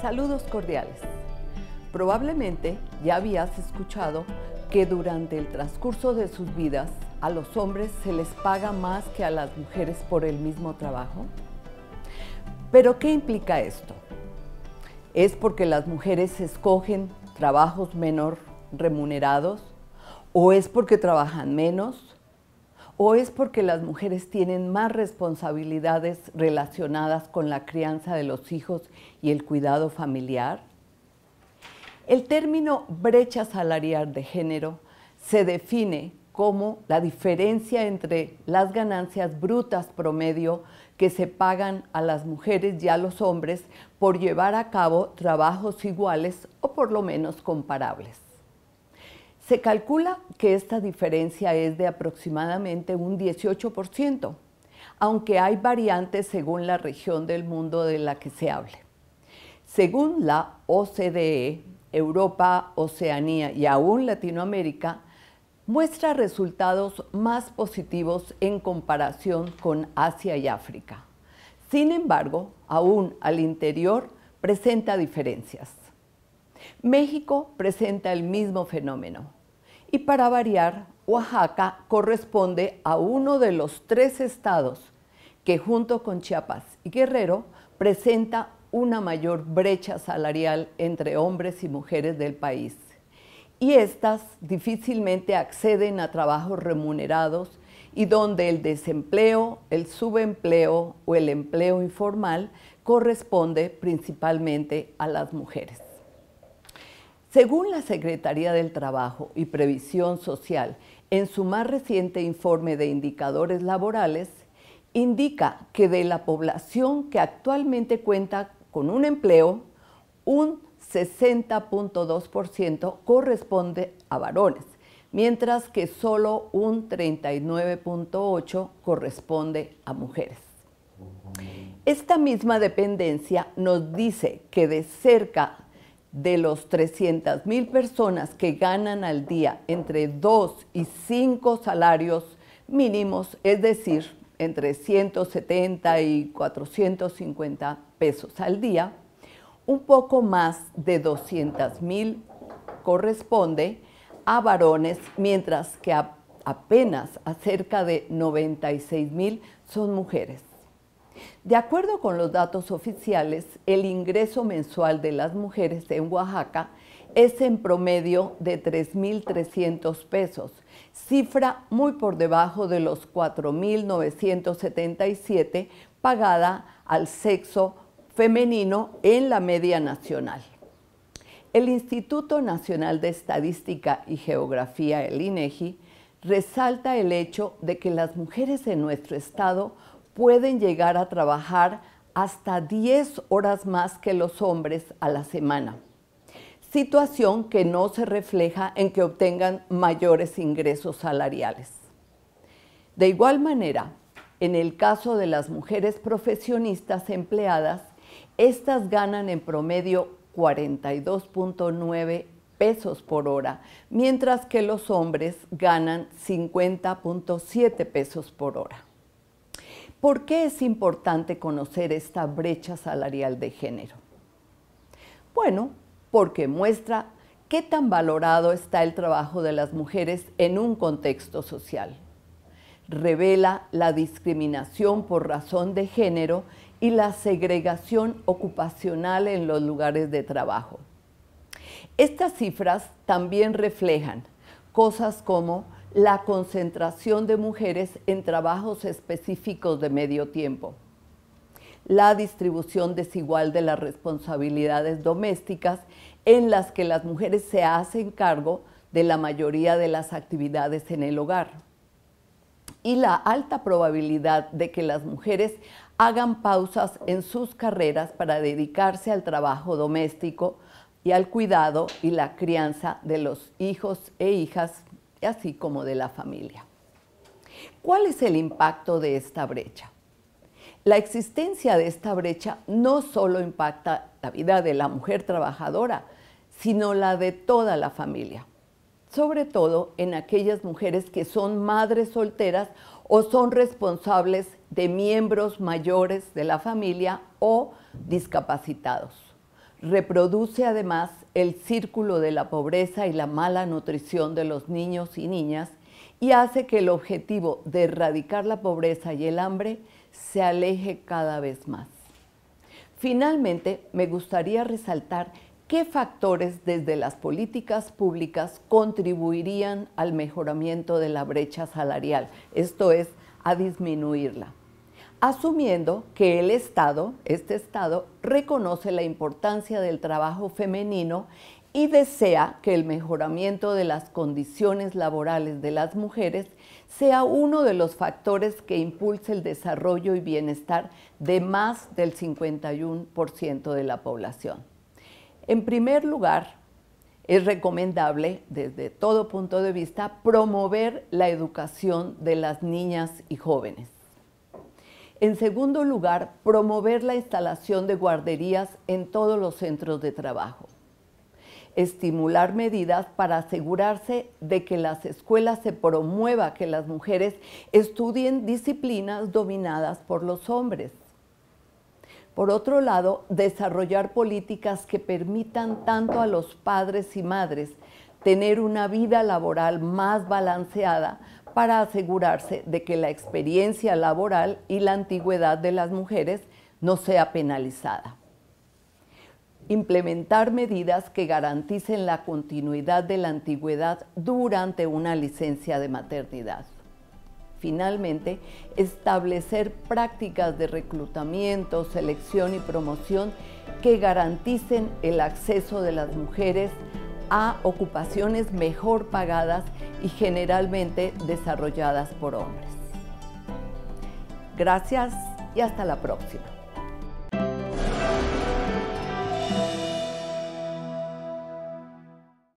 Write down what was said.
Saludos cordiales. Probablemente ya habías escuchado que durante el transcurso de sus vidas a los hombres se les paga más que a las mujeres por el mismo trabajo. Pero ¿qué implica esto? ¿Es porque las mujeres escogen trabajos menor remunerados? ¿O es porque trabajan menos? o es porque las mujeres tienen más responsabilidades relacionadas con la crianza de los hijos y el cuidado familiar? El término brecha salarial de género se define como la diferencia entre las ganancias brutas promedio que se pagan a las mujeres y a los hombres por llevar a cabo trabajos iguales o por lo menos comparables. Se calcula que esta diferencia es de aproximadamente un 18%, aunque hay variantes según la región del mundo de la que se hable. Según la OCDE, Europa, Oceanía y aún Latinoamérica, muestra resultados más positivos en comparación con Asia y África. Sin embargo, aún al interior presenta diferencias. México presenta el mismo fenómeno. Y para variar, Oaxaca corresponde a uno de los tres estados que junto con Chiapas y Guerrero presenta una mayor brecha salarial entre hombres y mujeres del país. Y estas difícilmente acceden a trabajos remunerados y donde el desempleo, el subempleo o el empleo informal corresponde principalmente a las mujeres. Según la Secretaría del Trabajo y Previsión Social, en su más reciente informe de indicadores laborales, indica que de la población que actualmente cuenta con un empleo, un 60.2% corresponde a varones, mientras que solo un 39.8% corresponde a mujeres. Esta misma dependencia nos dice que de cerca de los 300 mil personas que ganan al día entre 2 y 5 salarios mínimos, es decir, entre 170 y 450 pesos al día, un poco más de 200 mil corresponde a varones, mientras que apenas acerca de 96 mil son mujeres. De acuerdo con los datos oficiales, el ingreso mensual de las mujeres en Oaxaca es en promedio de 3.300 pesos, cifra muy por debajo de los 4.977 pagada al sexo femenino en la media nacional. El Instituto Nacional de Estadística y Geografía, el INEGI, e resalta el hecho de que las mujeres en nuestro estado pueden llegar a trabajar hasta 10 horas más que los hombres a la semana, situación que no se refleja en que obtengan mayores ingresos salariales. De igual manera, en el caso de las mujeres profesionistas empleadas, estas ganan en promedio 42.9 pesos por hora, mientras que los hombres ganan 50.7 pesos por hora. ¿Por qué es importante conocer esta brecha salarial de género? Bueno, porque muestra qué tan valorado está el trabajo de las mujeres en un contexto social. Revela la discriminación por razón de género y la segregación ocupacional en los lugares de trabajo. Estas cifras también reflejan cosas como la concentración de mujeres en trabajos específicos de medio tiempo, la distribución desigual de las responsabilidades domésticas en las que las mujeres se hacen cargo de la mayoría de las actividades en el hogar y la alta probabilidad de que las mujeres hagan pausas en sus carreras para dedicarse al trabajo doméstico y al cuidado y la crianza de los hijos e hijas así como de la familia. ¿Cuál es el impacto de esta brecha? La existencia de esta brecha no solo impacta la vida de la mujer trabajadora, sino la de toda la familia, sobre todo en aquellas mujeres que son madres solteras o son responsables de miembros mayores de la familia o discapacitados. Reproduce además el círculo de la pobreza y la mala nutrición de los niños y niñas y hace que el objetivo de erradicar la pobreza y el hambre se aleje cada vez más. Finalmente, me gustaría resaltar qué factores desde las políticas públicas contribuirían al mejoramiento de la brecha salarial, esto es, a disminuirla asumiendo que el Estado, este Estado, reconoce la importancia del trabajo femenino y desea que el mejoramiento de las condiciones laborales de las mujeres sea uno de los factores que impulse el desarrollo y bienestar de más del 51% de la población. En primer lugar, es recomendable, desde todo punto de vista, promover la educación de las niñas y jóvenes en segundo lugar, promover la instalación de guarderías en todos los centros de trabajo. Estimular medidas para asegurarse de que las escuelas se promueva que las mujeres estudien disciplinas dominadas por los hombres. Por otro lado, desarrollar políticas que permitan tanto a los padres y madres tener una vida laboral más balanceada para asegurarse de que la experiencia laboral y la antigüedad de las mujeres no sea penalizada. Implementar medidas que garanticen la continuidad de la antigüedad durante una licencia de maternidad. Finalmente, establecer prácticas de reclutamiento, selección y promoción que garanticen el acceso de las mujeres a ocupaciones mejor pagadas y generalmente desarrolladas por hombres. Gracias y hasta la próxima.